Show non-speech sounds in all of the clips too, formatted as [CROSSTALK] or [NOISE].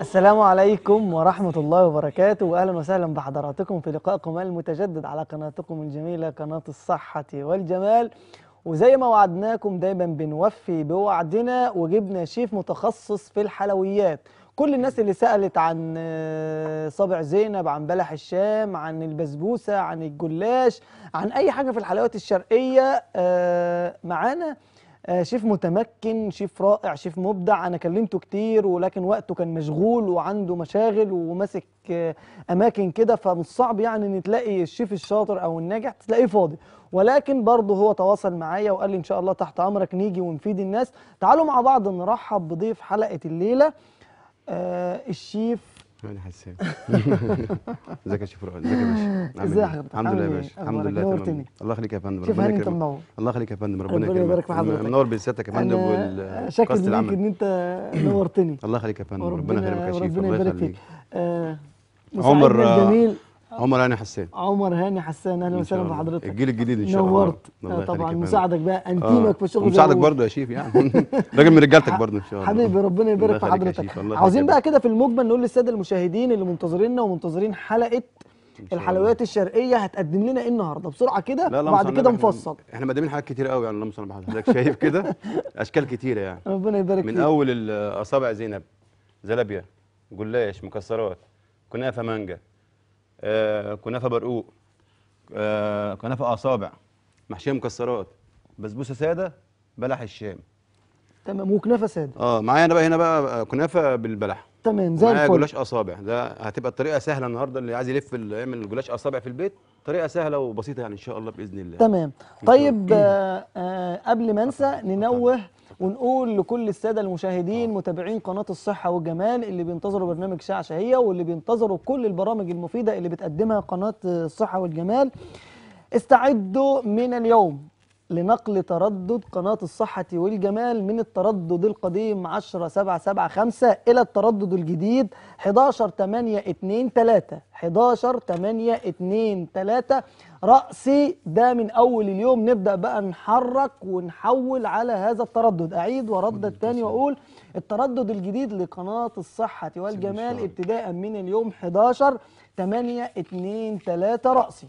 السلام عليكم ورحمة الله وبركاته وأهلا وسهلا بحضراتكم في لقائكم المتجدد على قناتكم الجميلة قناة الصحة والجمال وزي ما وعدناكم دايما بنوفي بوعدنا وجبنا شيف متخصص في الحلويات كل الناس اللي سألت عن آه، صابع زينب عن بلح الشام عن البسبوسة عن الجلاش عن أي حاجة في الحلويات الشرقية آه، معانا آه، شيف متمكن شيف رائع شيف مبدع انا كلمته كتير ولكن وقته كان مشغول وعنده مشاغل وماسك آه، اماكن كده فمش صعب يعني ان تلاقي الشيف الشاطر او الناجح تلاقيه فاضي ولكن برضه هو تواصل معايا وقال لي ان شاء الله تحت امرك نيجي ونفيد الناس تعالوا مع بعض نرحب بضيف حلقه الليله آه، الشيف انا حسين ازيك يا شيخ ازيك يا باشا ازي حضرتك الحمد لله يا باشا الحمد لله [CLEARS THROAT] نورتني الله يخليك يا فندم ربنا يكرمك الله يخليك يا فندم ربنا يكرمك يبارك في حضرتك منور بسيادتك يا فندم والقصد العمل ان انت نورتني الله يخليك يا فندم ربنا يكرمك يا شيخ ربنا يبارك فيك آه، عمر الجميل عمر هاني حسان عمر هاني حسان اهلا وسهلا بحضرتك الجيل الجديد ان شاء الله نورت آه طبعا مساعدك بقى انتيمك في الشغل مساعدك برضه يا شيف يعني [LAUGHS] راجل من رجالتك برضه ان شاء الله حبيبي ربنا يبارك في حضرتك عاوزين بقى كده في المجمل نقول للساده المشاهدين اللي منتظريننا ومنتظرين حلقه الحلويات الشرقيه هتقدم لنا ايه النهارده بسرعه كده وبعد كده نفصل احنا مقدمين حاجات كتير قوي يعني اللهم صل على حضرتك شايف كده [LAUGHS] اشكال كتيره يعني ربنا يبارك فيك من اول الاصابع زينب زلابيا جلاش مكسرات كنافه مانجا آه، كنافه برقوق آه، كنافه اصابع آه، محشيه مكسرات بسبوسه ساده بلح الشام تمام وكنافه ساده اه معايا انا بقى هنا بقى كنافه بالبلح تمام زي الفل جلاش اصابع ده هتبقى الطريقه سهله النهارده اللي عايز يلف يعمل جلاش اصابع في البيت طريقه سهله وبسيطه يعني ان شاء الله باذن الله تمام طيب آه آه قبل ما انسى ننوه ونقول لكل الساده المشاهدين آه. متابعين قناه الصحه والجمال اللي بينتظروا برنامج شعشه شهيه واللي بينتظروا كل البرامج المفيده اللي بتقدمها قناه الصحه والجمال استعدوا من اليوم لنقل تردد قناة الصحة والجمال من التردد القديم 10 7 7 5 إلى التردد الجديد 11 8 2 3 11 8 2 3 رأسي ده من أول اليوم نبدأ بقى نحرك ونحول على هذا التردد أعيد وردد تاني وأقول التردد الجديد لقناة الصحة والجمال ابتداء من اليوم 11 8 2 3 رأسي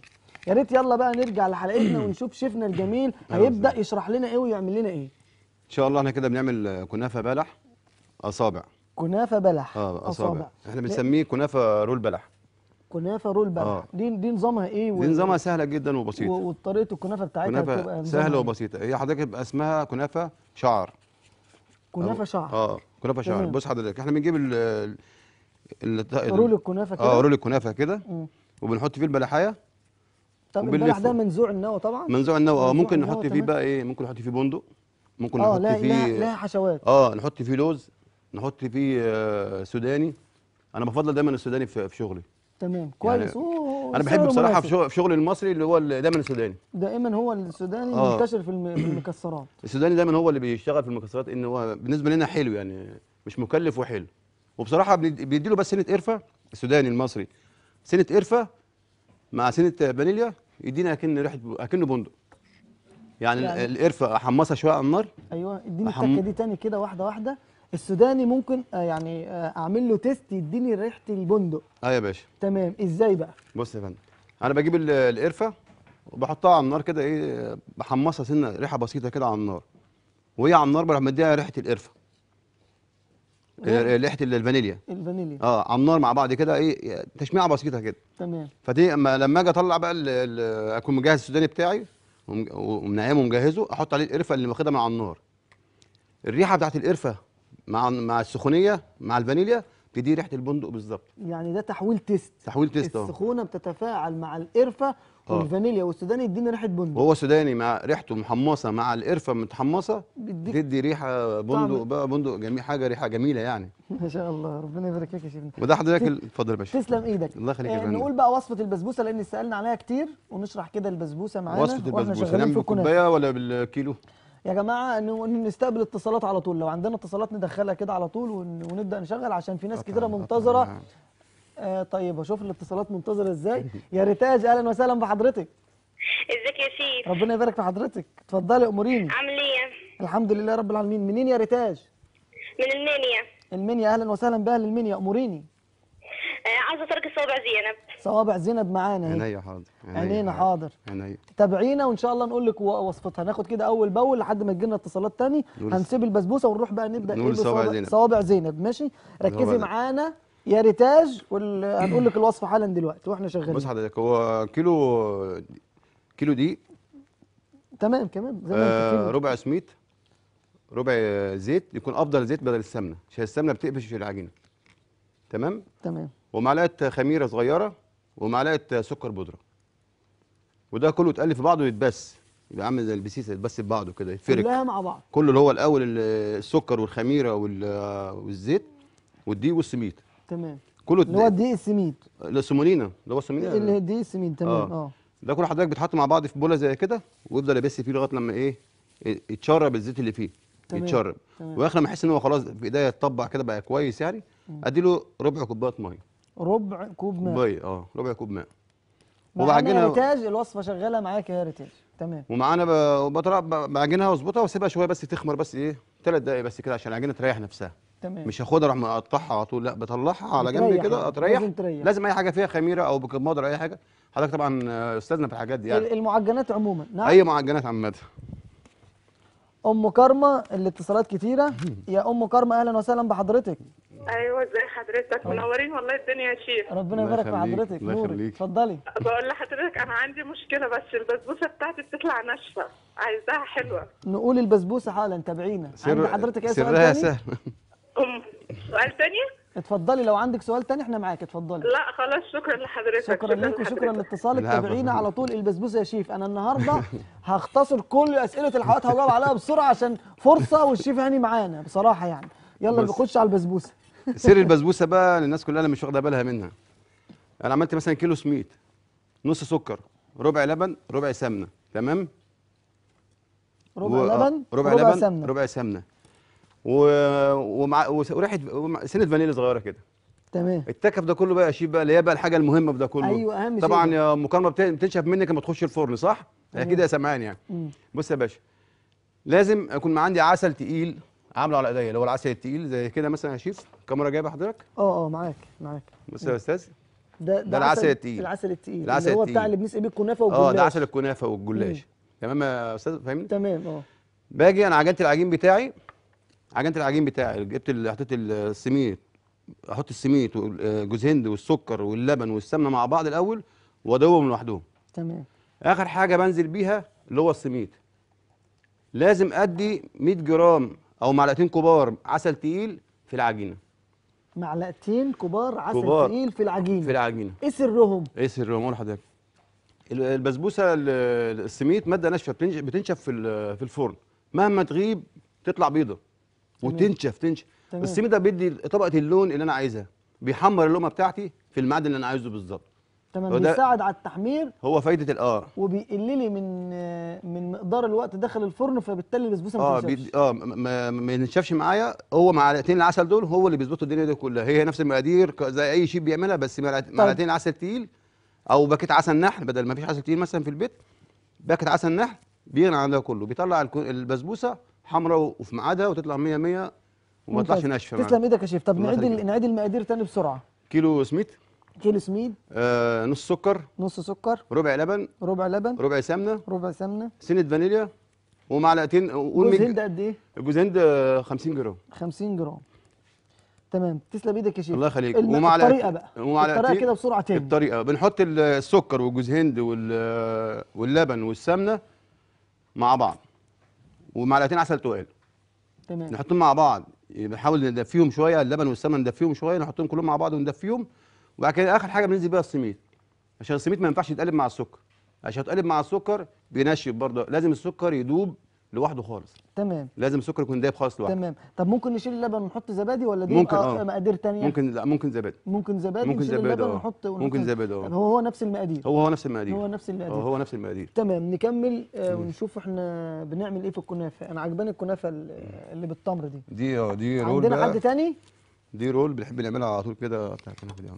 يا ريت يلا بقى نرجع لحلقتنا [CLEARS THROAT] ونشوف شيفنا الجميل هيبدا يشرح لنا ايه ويعمل لنا ايه ان شاء الله احنا كده بنعمل كنافه بلح اصابع كنافه بلح اه اصابع, أصابع. احنا بنسميه كنافه رول بلح كنافه رول بلح آه. دي دي نظامها ايه و... دي نظامها سهله جدا وبسيطه وطريقه الكنافه بتاعتها كنافة سهله سهله ايه؟ وبسيطه هي حضرتك بيبقى اسمها كنافه شعر كنافه شعر اه كنافه شعر بص حضرتك احنا بنجيب ال رول الكنافه كده اه رول الكنافه كده وبنحط فيه البلحايه طب البلح ده منزوع النوى طبعا منزوع النوى اه ممكن نحط فيه بقى ايه ممكن نحط فيه بندق ممكن آه، نحط فيه اه لا لا حشوات اه نحط فيه لوز نحط فيه آه سوداني انا بفضل دايما السوداني في, في شغلي تمام يعني كويس يعني انا بحب بصراحه في شغل المصري اللي هو دايما السوداني دائما هو السوداني آه. منتشر في المكسرات [CLEARS THROAT] السوداني دايما هو اللي بيشتغل في المكسرات ان هو بالنسبه لنا حلو يعني مش مكلف وحلو وبصراحه بيديله بس سنه قرفه السوداني المصري سنه قرفه مع سنه فانيليا يدينا اكن ريحه اكنه بندق يعني, يعني القرفه احمصها شويه على النار ايوه اديني أحم... التكه دي تاني كده واحده واحده السوداني ممكن آه، يعني آه، اعمل له تيست يديني ريحه البندق اه يا باشا تمام ازاي بقى بص يا فندم انا بجيب القرفه وبحطها على النار كده ايه بحمصها سنه ريحه بسيطه كده على النار وهي على النار بروح مديها ريحه القرفه ريحه الفانيليا الفانيليا اه على النار مع بعض كده ايه تشميعه بسيطه كده تمام فدي اما لما اجي اطلع بقى الـ الـ اكون مجهز السوداني بتاعي ومنعمه ومجهزه احط عليه القرفه اللي واخدها من على النار الريحه بتاعت القرفه مع مع السخونيه مع الفانيليا دي ريحه البندق بالظبط يعني ده تحويل تيست تحويل تيست اه السخونه بتتفاعل مع القرفه آه. والفانيليا والسوداني يدينا ريحه بندق هو سوداني مع ريحته محمصه مع القرفه متحمصه بتدي ريحه بندق بقى بندق جميل حاجه ريحه جميله يعني ما شاء الله ربنا يبارك فيك يا شيخنا وده حضرتك اتفضل يا باشا تسلم ايدك الله يخليك يا آه نقول بقى وصفه البسبوسه لان سالنا عليها كتير ونشرح كده البسبوسه معانا وصفه البسبوسه نعمل بالكوبايه ولا بالكيلو يا جماعه انه نستقبل اتصالات على طول لو عندنا اتصالات ندخلها كده على طول ونبدا نشغل عشان في ناس كتيره منتظره آه طيب هشوف الاتصالات منتظره ازاي [LAUGHS] يا ريتاج اهلا وسهلا بحضرتك ازيك يا سيف ربنا يبارك في حضرتك اتفضلي اموريني عامل ايه الحمد لله رب العالمين منين يا ريتاج من المنيا المنيا اهلا وسهلا باهل المنيا اموريني آه عايزه اترك الصوابع زينب صوابع زينب معانا اهي عينيا حاضر عينينا حاضر عينيا تابعينا وان شاء الله نقول لك وصفتها ناخد كده اول باول لحد ما تجينا اتصالات تاني هنسيب البسبوسه ونروح بقى نبدا نقول إيه صوابع زينب صوابع زينب ماشي ركزي معانا يا ريتاج وهنقول [CLEARS THROAT] لك الوصفه حالا دلوقتي واحنا شغالين بص حضرتك هو كيلو كيلو دي تمام كمان زي ما آه ربع سميت ربع زيت يكون افضل زيت بدل السمنه عشان السمنه بتقفش العجينه تمام تمام ومعلقه خميره صغيره ومعلقه سكر بودره وده كله يتقلب في بعضه ويتبس يبقى عامل زي البسيس يتبس بعضه كده يتفرك كلها مع بعض كله اللي هو الاول السكر والخميره والزيت والدقيق والسميد تمام كله اللي هو الدقيق السميد السمونينا اللي هو السمونينا اللي الدقيق السميد تمام اه, آه. ده كله حضرتك بتحطه مع بعض في بوله زي كده ويفضل يبس فيه لغايه لما ايه يتشرب الزيت اللي فيه تمام. يتشرب واخر ما احس ان هو خلاص في ايديا يتطبع كده بقى كويس يعني اديله ربع كوبايه ميه ربع كوب ماء كوبايه اه ربع كوب ماء وبعجنها هيرتاج الوصفه شغاله معاك يا هيرتاج تمام ومعانا بعجنها واظبطها واسيبها شويه بس تخمر بس ايه ثلاث دقائق بس كده عشان العجينه تريح نفسها تمام مش هاخدها اروح مقطعها على طول لا بطلعها على جنب كده اتريح يعني، لازم, تريح. لازم اي حاجه فيها خميره او بيكنج باودر اي حاجه حضرتك طبعا استاذنا في الحاجات دي يعني المعجنات عموما نعم اي معجنات عامه ام كارما الاتصالات كتيره [LAUGHS] يا ام كارما اهلا وسهلا بحضرتك ايوه ازي حضرتك طيب. منورين والله الدنيا يا شيخ ربنا يبارك في حضرتك نورك اتفضلي بقول لحضرتك انا عندي مشكله بس البسبوسه بتاعتي بتطلع ناشفه عايزاها حلوه نقول البسبوسه حالا تابعينا عند حضرتك ايه سؤال تاني؟ سؤال تاني؟ اتفضلي لو عندك سؤال تاني احنا معاك اتفضلي لا خلاص شكرا لحضرتك شكرا لك وشكرا لاتصالك تابعينا على طول البسبوسه يا شيف انا النهارده [LAUGHS] هختصر كل اسئله الحوادث هجاوب عليها بسرعه عشان فرصه والشيف هاني معانا بصراحه يعني يلا نخش على البسبوسه [LAUGHS] سر البسبوسه بقى للناس كلها اللي مش واخده بالها منها انا عملت مثلا كيلو سميت نص سكر ربع لبن ربع سمنه تمام ربع و... لبن ربع, ربع لبن سمنة. ربع سمنه ومع وريحه سنه فانيليا صغيره كده تمام التكف ده كله بقى يا شيف بقى اللي هي بقى الحاجه المهمه في ده كله ايوه اهم طبعا يا مكرمه بتنشف منك لما تخش الفرن صح؟ أيوة. كده يا سامعان يعني مم. بص يا باشا لازم اكون عندي عسل تقيل عامله على ايديا اللي هو العسل التقيل زي كده مثلا يا شيف الكاميرا جايبه حضرتك؟ اه اه معاك معاك بص يا استاذ ده ده العسل التقيل العسل التقيل اللي هو بتاع اللي بنسقي بيه الكنافه والجلاش اه ده عسل الكنافه والجلاش تمام يا استاذ فاهمني؟ تمام اه باجي انا عجنت العجين بتاعي عجنت العجين بتاعي جبت حطيت السميد احط السميد وجوز آه، هند والسكر واللبن والسمنه مع بعض الاول وادوبهم لوحدهم تمام اخر حاجه بنزل بيها اللي هو السميد لازم ادي 100 جرام او معلقتين كبار عسل تقيل في العجينه معلقتين كبار عسل كبار تقيل في العجينه في العجينه ايه سرهم ايه سرهم اقول لحضرتك البسبوسه السميد ماده ناشفه بتنشف في الفرن مهما تغيب تطلع بيضه وتنشف تنشف السميد ده بيدي طبقه اللون اللي انا عايزها بيحمر اللقمه بتاعتي في المعدن اللي انا عايزه بالظبط تمام بيساعد على التحمير هو فايده القار آه. وبيقللي من من مقدار الوقت داخل الفرن فبالتالي البسبوسه ما آه، بتنشفش اه ما ينشفش معايا هو معلقتين العسل دول هو اللي بيظبطوا الدنيا دي كلها هي نفس المقادير زي اي شيء بيعملها بس طيب. معلقتين طيب. عسل تقيل او باكيت عسل نحل بدل ما فيش عسل تقيل مثلا في البيت باكيت عسل نحل بيغني عن ده كله بيطلع البسبوسه حمراء وفي ميعادها وتطلع 100 100 وما تطلعش ناشفه تسلم ايدك يا شيف طب نعيد نعيد المقادير تاني بسرعه كيلو سميد كيلو سميد آه نص سكر نص سكر ربع لبن ربع لبن ربع سمنه ربع سمنه سنه فانيليا ومعلقتين جوز هند قد ايه؟ جوز هند 50 آه، جرام 50 جرام تمام تسلم ايدك يا شيخ الله يخليك ومعلقه الطريقه بقى ومعلقتين الطريقه كده بسرعه تاني الطريقه بنحط السكر والجوز هند واللبن والسمنه مع بعض ومعلقتين عسل تقل تمام نحطهم مع بعض يعني بنحاول ندفيهم شويه اللبن والسمنه ندفيهم شويه نحطهم كلهم مع بعض وندفيهم وبعد كده اخر حاجه بننزل بيها السميد عشان السميد ما ينفعش يتقلب مع السكر عشان يتقلب مع السكر بينشف برضه لازم السكر يدوب لوحده خالص تمام لازم السكر يكون دايب خالص لوحده تمام طب ممكن نشيل اللبن ونحط زبادي ولا دي ممكن آه. آه. مقادير ثانيه ممكن لا ممكن زبادي ممكن زبادي ممكن نشيل زبادي اللبن آه. ونحط ممكن زبادي اه هو هو نفس المقادير هو هو نفس المقادير هو نفس المقادير هو, آه، هو نفس المقادير تمام نكمل آه ونشوف احنا بنعمل ايه في الكنافه انا عجباني الكنافه اللي بالتمر دي دي اه دي رول عندنا حد ثاني دي رول بنحب نعملها على طول كده بتاع الكنافه دي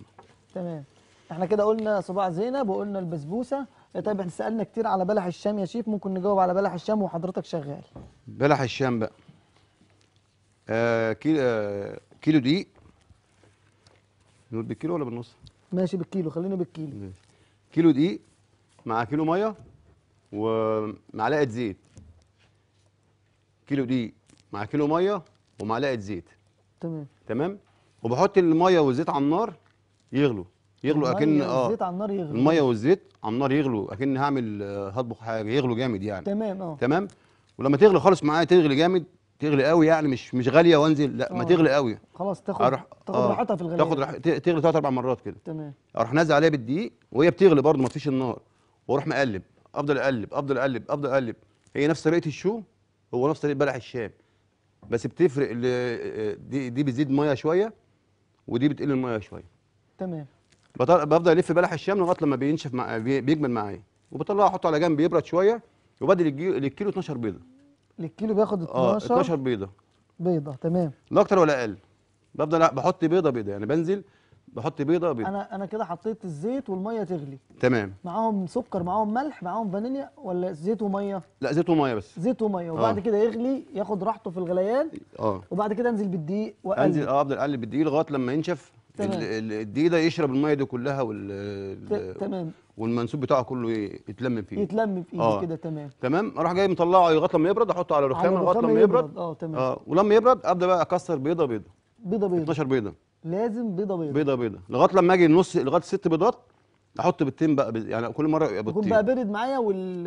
تمام احنا كده قلنا صباع زينب وقلنا البسبوسه طيب احنا سالنا كتير على بلح الشام يا شيف ممكن نجاوب على بلح الشام وحضرتك شغال بلح الشام بقى آه كيلو آه كيلو دقيق نقول بالكيلو ولا بالنص ماشي بالكيلو خلينا بالكيلو كيلو دقيق مع كيلو ميه ومعلقه زيت كيلو دقيق مع كيلو ميه ومعلقه زيت تمام تمام وبحط الميه والزيت على النار يغلوا يغلوا اكن اه الزيت على النار يغلو الميه والزيت على النار يغلوا اكن هعمل آه، هطبخ حاجه يغلوا جامد يعني تمام اه تمام ولما تغلي خالص معايا تغلي جامد تغلي قوي يعني مش مش غاليه وانزل لا أوه. ما آه. تغلي قوي خلاص تاخد أروح تاخد آه. راحتها في الغلي تاخد راح... تغلي ثلاث اربع مرات كده تمام اروح نازل عليها بالدقيق وهي بتغلي برده ما فيش النار واروح مقلب افضل اقلب افضل اقلب افضل اقلب هي نفس طريقه الشو هو نفس طريقه بلح الشام بس بتفرق آه، دي دي بتزيد ميه شويه ودي بتقل الميه شويه تمام بفضل الف بلح الشام لغايه لما بينشف مع بيجمل معايا وبطلعه احطه على جنب يبرد شويه وبدل للكيلو 12 بيضه للكيلو بياخد 12 اه 12 بيضه بيضه تمام لا اكتر ولا اقل بفضل بحط بيضه بيضه يعني بنزل بحط بيضه بيضه انا انا كده حطيت الزيت والميه تغلي تمام معاهم سكر معاهم ملح معاهم فانيليا ولا زيت وميه لا زيت وميه بس زيت وميه آه. وبعد آه. كده يغلي ياخد راحته في الغليان اه وبعد كده انزل بالدقيق واقلب انزل اه افضل اقلب بالدقيق لغايه لما ينشف الدقيق ده يشرب الميه دي كلها وال تمام والمنسوب بتاعه كله يتلم فيه يتلم فيه آه. كده تمام تمام اروح جاي مطلعه لغايه لما يبرد احطه على الرخام لغايه لما يبرد اه تمام اه ولما يبرد ابدا بقى اكسر بيضه بيضه بيضه بيضه 12 بيضه لازم بيضه بيضه بيضه بيضه لغايه لما اجي نص لغايه ست بيضات احط بيضتين بقى يعني كل مره يبقى بيضتين يكون بقى برد معايا وال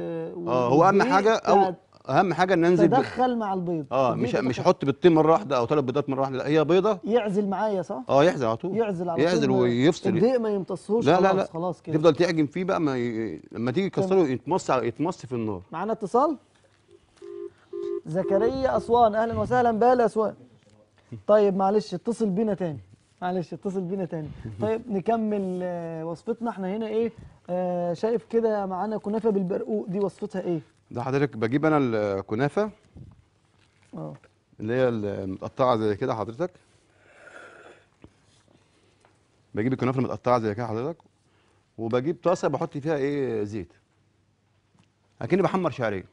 اه هو اهم حاجه او اهم حاجه ان انزل تدخل ب... مع البيض اه مش مش احط بيضتين مره واحده او ثلاث بيضات مره واحده لا هي بيضه يعزل معايا صح اه يعزل على طول يعزل على طول يعزل ويفصل الدقيق ما يمتصهوش لا لا لا خلاص كده تفضل تعجن فيه بقى ما ي... لما تيجي تكسره يتمص يتمص في النار معانا اتصال زكريا اسوان اهلا وسهلا بال اسوان طيب معلش اتصل بينا تاني معلش اتصل بينا تاني طيب نكمل آه، وصفتنا احنا هنا ايه آه شايف كده معانا كنافه بالبرقوق دي وصفتها ايه ده حضرتك بجيب انا الكنافه اه اللي هي المتقطعه زي كده حضرتك بجيب الكنافه المتقطعه زي كده حضرتك وبجيب طاسه بحط فيها ايه زيت اكني بحمر شعريه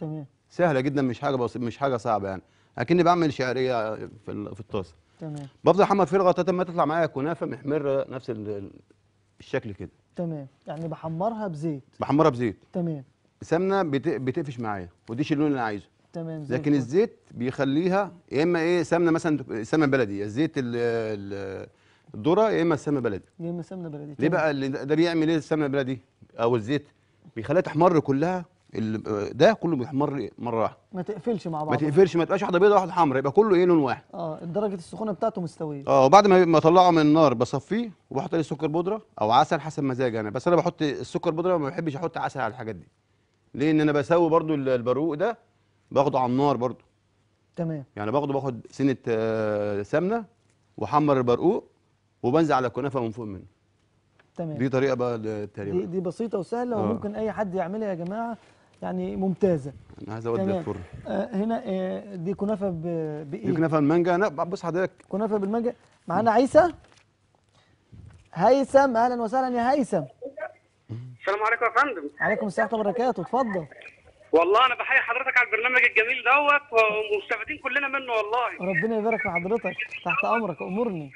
تمام سهله جدا مش حاجه بس مش حاجه صعبه يعني اكني بعمل شعريه في في الطاسه تمام بفضل احمر فيها لغايه ما تطلع معايا كنافه محمره نفس الشكل كده تمام يعني بحمرها بزيت بحمرها بزيت تمام سمنه بتقفش معايا وديش اللون اللي انا عايزه تمام زي لكن الفل. الزيت بيخليها يا اما ايه سمنه مثلا سمنه بلدي الزيت ال الذره يا اما السمنه بلدي يا اما سمنه بلدي ليه بقى اللي ده بيعمل ايه السمنه البلدي او الزيت بيخليها تحمر كلها ده كله بيحمر مره واحده ما تقفلش مع بعض ما تقفلش ما تبقاش واحده بيضه واحده حمراء يبقى كله ايه لون واحد اه درجه السخونه بتاعته مستويه اه وبعد ما اطلعه من النار بصفيه وبحط عليه سكر بودره او عسل حسب مزاجي انا بس انا بحط السكر بودره ما بحبش احط عسل على الحاجات دي لان انا بسوي برضو البروق ده باخده على النار برضو تمام يعني باخده باخد سنه آه، سمنه واحمر البرقوق وبنزل على الكنافه من فوق منه تمام دي طريقه بقى التقريبا. دي, دي بسيطه وسهله آه. وممكن اي حد يعملها يا جماعه يعني ممتازه انا عايز اودي الفرن آه هنا آه دي كنافه بايه دي كنافه بالمانجا انا بص حضرتك كنافه بالمانجا معانا عيسى هيثم اهلا وسهلا يا هيثم السلام عليكم يا فندم عليكم السلام ورحمه الله وبركاته اتفضل والله انا بحيي حضرتك على البرنامج الجميل دوت ومستفيدين كلنا منه والله ربنا يبارك في حضرتك تحت امرك امرني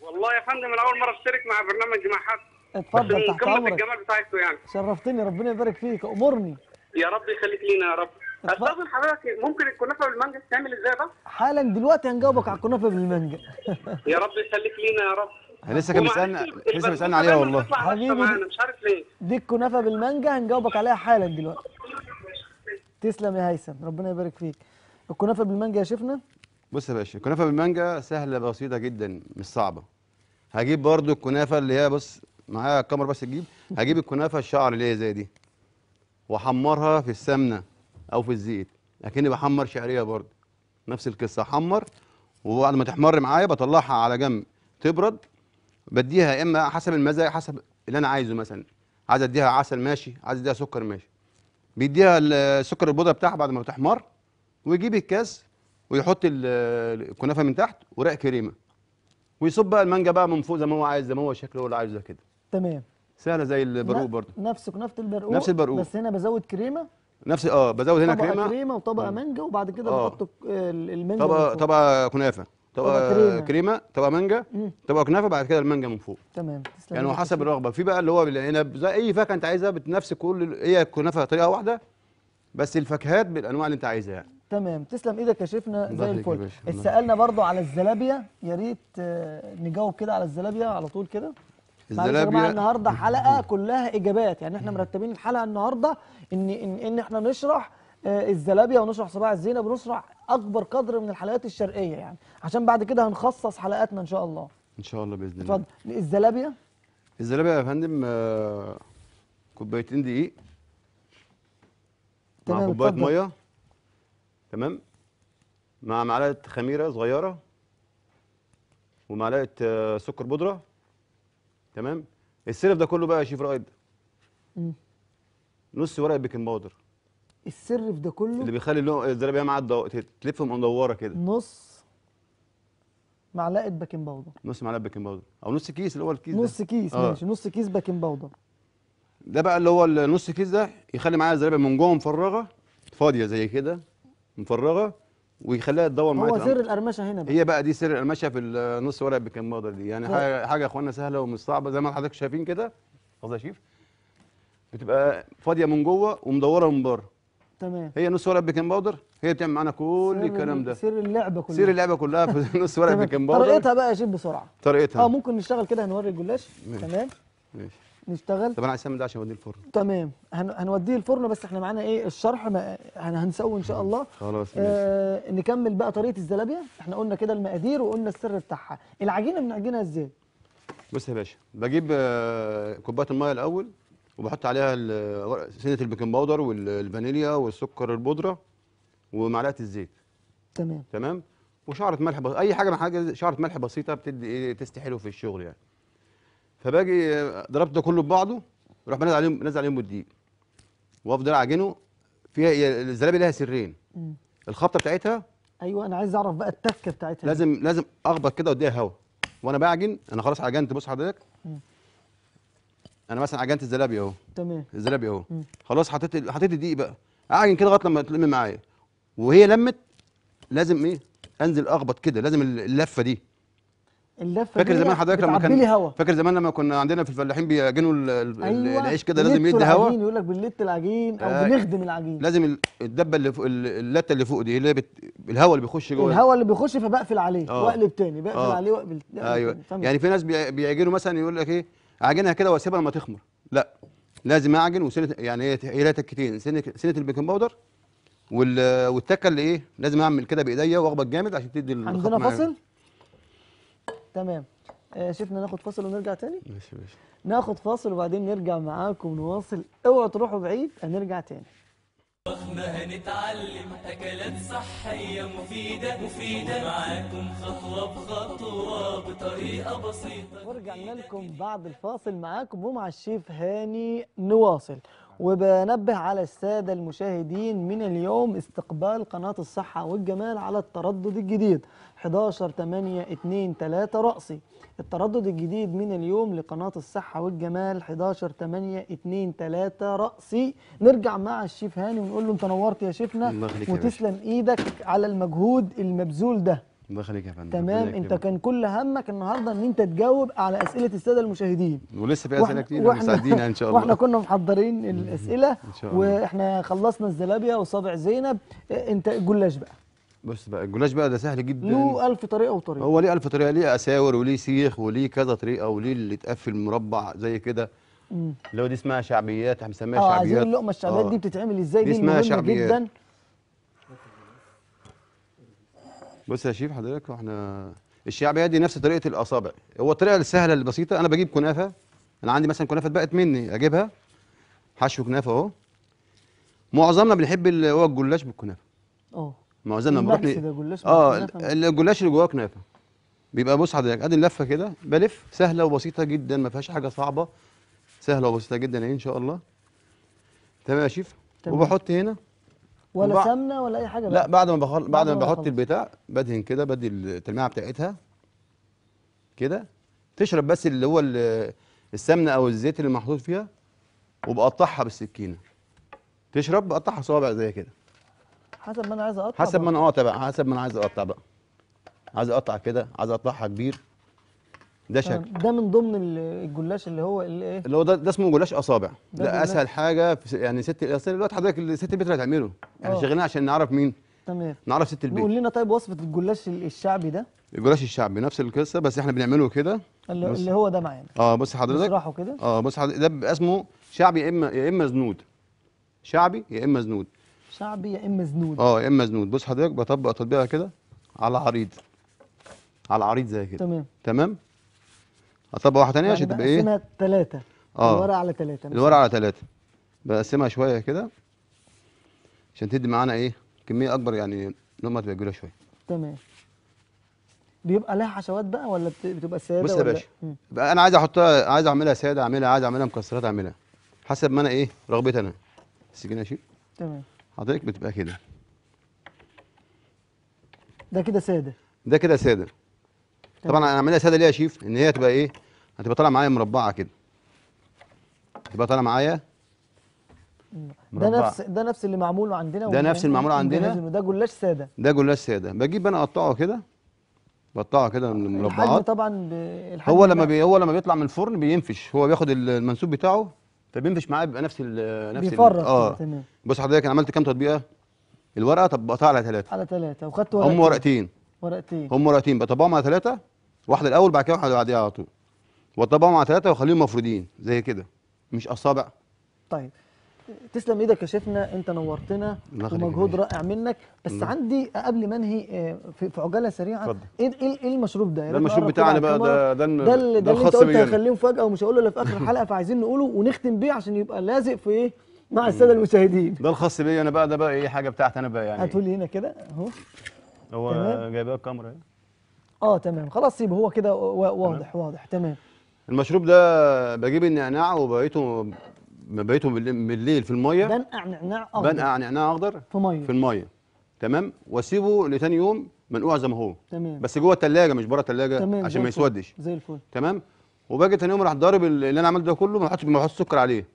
والله يا فندم انا اول مره اشترك مع برنامج مع حد اتفضل تحت امرك الجمال بتاعته يعني شرفتني ربنا يبارك فيك امرني يا رب يخليك لينا يا رب استاذن حضرتك ممكن الكنافه بالمانجا تتعمل ازاي بقى؟ حالا دلوقتي هنجاوبك على الكنافه بالمانجا يا رب يخليك لينا يا رب احنا لسه كان بيسالنا لسه بيسالنا عليها والله حبيبي مش عارف ليه دي الكنافه بالمانجا هنجاوبك عليها حالا دلوقتي تسلم يا هيثم ربنا يبارك فيك الكنافه بالمانجا يا شيفنا بص يا باشا الكنافه بالمانجا سهله بسيطه جدا مش صعبه هجيب برده الكنافه اللي هي بص معايا الكاميرا بس تجيب هجيب الكنافه الشعر اللي هي زي دي واحمرها في السمنه او في الزيت لكني بحمر شعريه برده نفس القصه احمر وبعد ما تحمر معايا بطلعها على جنب تبرد بديها يا اما حسب المزاج حسب اللي انا عايزه مثلا عايز اديها عسل ماشي عايز اديها سكر ماشي بيديها السكر البودره بتاعها بعد ما تحمر ويجيب الكاس ويحط الكنافه من تحت ورق كريمه ويصب بقى المانجا بقى من فوق زي ما هو عايز زي ما هو شكله هو اللي عايزه كده تمام سهله زي البرقوق برضه نفس كنافه البرقوق نفس البرقوق بس هنا بزود كريمه نفس اه بزود هنا كريمه طبقه كريمه وطبقه مانجا وبعد كده آه. بحط المانجا طبقه طبقه كنافه تبقى كريمه, تبقى مانجا تبقى كنافه بعد كده المانجا من فوق تمام تسلم يعني حسب الرغبه في بقى اللي هو بالعنب زي اي فاكهه انت عايزها بنفس كل هي الكنافه طريقه واحده بس الفاكهات بالانواع اللي انت عايزها يعني تمام تسلم ايدك يا شيفنا زي الفل اتسالنا برضو على الزلابيا يا ريت آه، نجاوب كده على الزلابيا على طول كده الزلابيا يا النهارده حلقه [CLEARS THROAT] كلها اجابات يعني احنا مرتبين الحلقه النهارده ان, إن احنا نشرح آه، الزلابيا ونشرح صباع الزينه بنشرح اكبر قدر من الحلقات الشرقيه يعني عشان بعد كده هنخصص حلقاتنا ان شاء الله ان شاء الله باذن الله اتفضل الزلابيا الزلابيا يا فندم آه، كوبايتين دقيق مع كوبايه ميه تمام مع معلقه خميره صغيره ومعلقه آه، سكر بودره تمام السلف ده كله بقى يا شيف رائد نص ورقه بيكنج باودر السر في ده كله اللي بيخلي اللون الزرابيه معاه الدو... تلف مدوره كده نص معلقه باكنج باودر نص معلقه باكنج باودر او نص كيس اللي هو الكيس نص ده. كيس آه. ماشي نص كيس باكنج باودر ده بقى اللي هو النص كيس ده يخلي معايا الزرابيه من جوه مفرغه فاضيه زي كده مفرغه ويخليها تدور معايا هو سر القرمشه هنا بقى. هي بقى دي سر القرمشه في النص ورق بيكنج باودر دي يعني حاجه حاجه يا اخوانا سهله ومش صعبه زي ما حضرتك شايفين كده قصدي يا شيف بتبقى فاضيه من جوه ومدوره من بره تمام هي نص ورق بيكنج باودر هي بتعمل معانا كل الكلام ده سر اللعبه كلها سر اللعبه كلها في [LAUGHS] نص ورق بيكنج باودر طريقتها بقى يا شيخ بسرعه طريقتها اه ممكن نشتغل كده هنوري الجلاش تمام ماشي نشتغل طب انا عايز اعمل ده عشان اوديه الفرن تمام هن... هنوديه الفرن بس احنا معانا ايه الشرح ما... هن... هنسوي ان شاء الله خلاص آه نكمل بقى طريقه الزلابيه احنا قلنا كده المقادير وقلنا السر بتاعها العجينه بنعجنها ازاي بص يا باشا بجيب آه، كوبايه الميه الاول وبحط عليها سنه البيكنج باودر والفانيليا والسكر البودره ومعلقه الزيت تمام تمام وشعره ملح بس... اي حاجه من حاجه شعره ملح بسيطه بتدي ايه تيست حلو في الشغل يعني فباجي آه، ضربت ده كله ببعضه وراح بنزل عليهم منزل عليهم الدقيق وافضل اعجنه فيها الزلابي لها سرين مم. الخبطه بتاعتها ايوه انا عايز اعرف بقى التكه بتاعتها لازم لازم اخبط كده واديها هوا وانا بعجن انا خلاص عجنت بص حضرتك انا مثلا عجنت الزلابي اهو تمام الزلابي اهو خلاص حطيت حطيت الدقيق بقى اعجن كده لغايه لما تلم معايا وهي لمت لازم ايه انزل اخبط كده لازم اللفه دي اللفه فاكر زمان حضرتك لما كان فاكر زمان لما كنا عندنا في الفلاحين بيعجنوا أيوة. العيش كده لازم يدي هوا يقول لك بنلت العجين او آه. بنخدم العجين لازم الدبه اللي فوق اللته اللي فوق دي اللي بت... الهواء اللي بيخش جوه الهواء اللي بيخش فبقفل عليه آه. واقلب تاني بقفل آه. عليه واقلب ايوه يعني في ناس بيعجنوا مثلا يقول لك ايه اعجنها كده واسيبها لما تخمر لا لازم اعجن وسنه يعني هي هي لها تكتين سنه سنه البيكنج باودر والتكه اللي ايه لازم اعمل كده بايديا واخبط جامد عشان تدي عندنا يعني. فاصل تمام آه شفنا ناخد فاصل ونرجع تاني ماشي ماشي ناخد فاصل وبعدين نرجع معاكم نواصل اوعوا تروحوا بعيد هنرجع تاني مهما هنتعلم أكلات صحية مفيدة مفيدة معاكم خطوة بخطوة بطريقة بسيطة ورجعنا لكم بعد الفاصل معاكم ومع الشيف هاني نواصل وبنبه على السادة المشاهدين من اليوم استقبال قناة الصحة والجمال على التردد الجديد 11 8 2 3 رأسي التردد الجديد من اليوم لقناة الصحة والجمال 11 8 2 3 رأسي نرجع مع الشيف هاني ونقول له انت نورت يا شيفنا وتسلم يا ايدك على المجهود المبذول ده الله يخليك يا فندم تمام انت كان كل همك النهارده ان انت تجاوب على اسئله الساده المشاهدين ولسه في اسئله كتير مساعدينا ان شاء الله واحنا كنا محضرين الاسئله [LAUGHS] إن شاء الله. واحنا خلصنا الزلابيه وصابع زينب إيه، انت جلاش بقى بص بقى الجلاش بقى ده سهل جدا له 1000 طريقه وطريقه هو ليه 1000 طريقه ليه اساور وليه سيخ وليه كذا طريقه وليه اللي تقفل مربع زي كده اللي هو دي اسمها شعبيات احنا بنسميها آه، شعبيات اه عايزين اللقمه الشعبيات دي آه. بتتعمل ازاي دي, اسمها شعبيات جدا بص يا شيف حضرتك احنا الشعبيات دي نفس طريقه الاصابع هو الطريقه السهله البسيطه انا بجيب كنافه انا عندي مثلا كنافه اتبقت مني اجيبها حشو كنافه اهو معظمنا بنحب اللي هو الجلاش بالكنافه اه معظمنا لما بروح اه الجلاش اللي جواه كنافه بيبقى بص حضرتك ادي اللفه كده بلف سهله وبسيطه جدا ما فيهاش حاجه صعبه سهله وبسيطه جدا اهي يعني ان شاء الله تمام يا شيف تمام. وبحط هنا ولا وبع... سمنه ولا اي حاجه بقى. لا بعد ما بخل... بعد ما بحط البتاع بدهن كده بدي التلميعه بتاعتها كده تشرب بس اللي هو السمنه او الزيت اللي محطوط فيها وبقطعها بالسكينه تشرب بقطعها صوابع زي كده حسب ما انا عايز اقطع حسب ما انا اقطع آه، بقى حسب ما انا عايز اقطع بقى عايز اقطع كده عايز اقطعها كبير ده آه، شكل ده من ضمن الجلاش اللي هو اللي ايه اللي هو ده, ده اسمه جلاش اصابع ده, ده اسهل حاجه في يعني ست اصل دلوقتي حضرتك ست البيت اللي هتعمله يعني احنا آه. شغالين عشان نعرف مين تمام نعرف ست البيت قول لنا طيب وصفه الجلاش الشعبي ده الجلاش الشعبي نفس القصه بس احنا بنعمله كده اللي, اللي هو ده معانا اه بص حضرتك نشرحه كده اه بص حضرتك ده اسمه شعبي يا اما يا اما زنود شعبي يا اما زنود شعبي يا اما زنود اه يا اما زنود بص حضرتك بطبق تطبيقها كده على عريض على عريض زي كده تمام تمام اطبق واحده ثانيه عشان يعني تبقى ايه بقسمها ثلاثه اه الورق على ثلاثه الورق على ثلاثه بقسمها شويه كده عشان تدي معانا ايه كميه اكبر يعني لما تبقى كبيره شويه تمام بيبقى لها حشوات بقى ولا بتبقى ساده بص يا باشا بقى انا عايز احطها عايز اعملها ساده اعملها عايز اعملها مكسرات اعملها حسب ما انا ايه رغبتي انا السجينه شيل تمام حضرتك بتبقى كده ده كده ساده ده كده ساده طبعا انا عاملها ساده ليه يا شيف ان هي تبقى ايه هتبقى طالعه معايا مربعه كده تبقى طالعه معايا ده نفس ده نفس اللي معمول عندنا ده نفس المعمول عندنا ده جلاش ساده ده جلاش ساده بجيب انا اقطعه كده بقطعه كده من المربعات الحجم طبعا الحجم هو لما بي هو لما بيطلع من الفرن بينفش هو بياخد المنسوب بتاعه فبينفش معايا بيبقى نفس ال نفس بيفرغ اه تمام بص حضرتك انا عملت كام تطبيقه الورقه طبقتها على ثلاثه على ثلاثه وخدت ورقتين هم ورقتين ورقتين هم ورقتين بطبقهم على ثلاثه واحده الاول بعد كده واحده بعديها على طول وطبقهم على ثلاثه واخليهم مفرودين زي كده مش اصابع طيب تسلم ايدك يا شيفنا انت نورتنا ومجهود رائع منك بس م. عندي قبل ما انهي آه، في عجاله سريعه فضل. ايه ايه, ايه المشروب ده ده المشروب بتاعنا بقى ده ده ده اللي, ده اللي انت قلت هخليهم فجاه ومش هقوله الا في اخر الحلقه [LAUGHS] فعايزين نقوله ونختم بيه عشان يبقى لازق في ايه مع الساده المشاهدين ده الخاص بيا انا بقى ده بقى ايه حاجه بتاعتي انا بقى يعني هتقول لي هنا كده اهو هو جايبها الكاميرا اهي اه تمام خلاص يبقى هو كده واضح تمام. واضح تمام المشروب ده بجيب النعناع وبقيته بقيتهم بالليل في الميه بنقع نعناع اخضر بنقع نعناع اخضر في ميه في الميه تمام واسيبه لتاني يوم منقوع زي ما هو تمام بس جوه الثلاجه مش بره الثلاجه عشان ما يسودش زي الفل تمام وباجي تاني يوم راح ضارب اللي انا عملته ده كله ما احطش ما احطش سكر عليه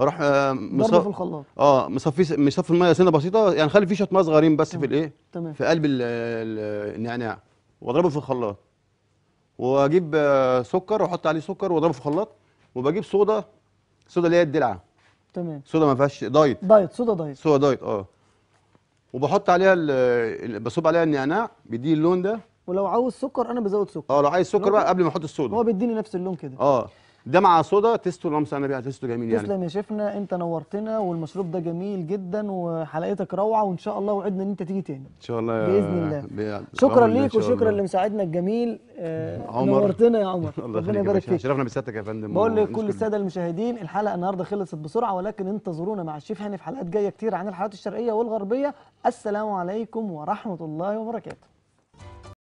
اروح آه، مصف في الخلاط اه مصفي مصفي الميه سنه بسيطه يعني خلي فيه ميه صغيرين بس تمام. في الايه تمام في قلب النعناع واضربه في الخلاط واجيب آه، سكر واحط عليه سكر واضربه في الخلاط وبجيب صودا صودا اللي هي الدلعه تمام صودا ما فيهاش دايت دايت صودا دايت صودا دايت اه وبحط عليها بصب عليها النعناع بيديه اللون ده ولو عاوز سكر انا بزود سكر اه لو عايز سكر بقى قبل ما احط الصودا هو بيديني نفس اللون كده اه ده مع صودا تستو لمسه انا على النبي تستو جميل يعني تسلم يا شيفنا انت نورتنا والمشروب ده جميل جدا وحلقتك روعه وان شاء الله وعدنا ان انت تيجي تاني ان شاء الله باذن الله شكرا ليك وشكرا لمساعدنا الجميل آه عمر نورتنا يا عمر [LAUGHS] ربنا يبارك فيك شرفنا بسيادتك يا فندم بقول لكل الساده المشاهدين الحلقه النهارده خلصت بسرعه ولكن انتظرونا مع الشيف هاني في حلقات جايه كتير عن الحلقات الشرقيه والغربيه السلام عليكم ورحمه الله وبركاته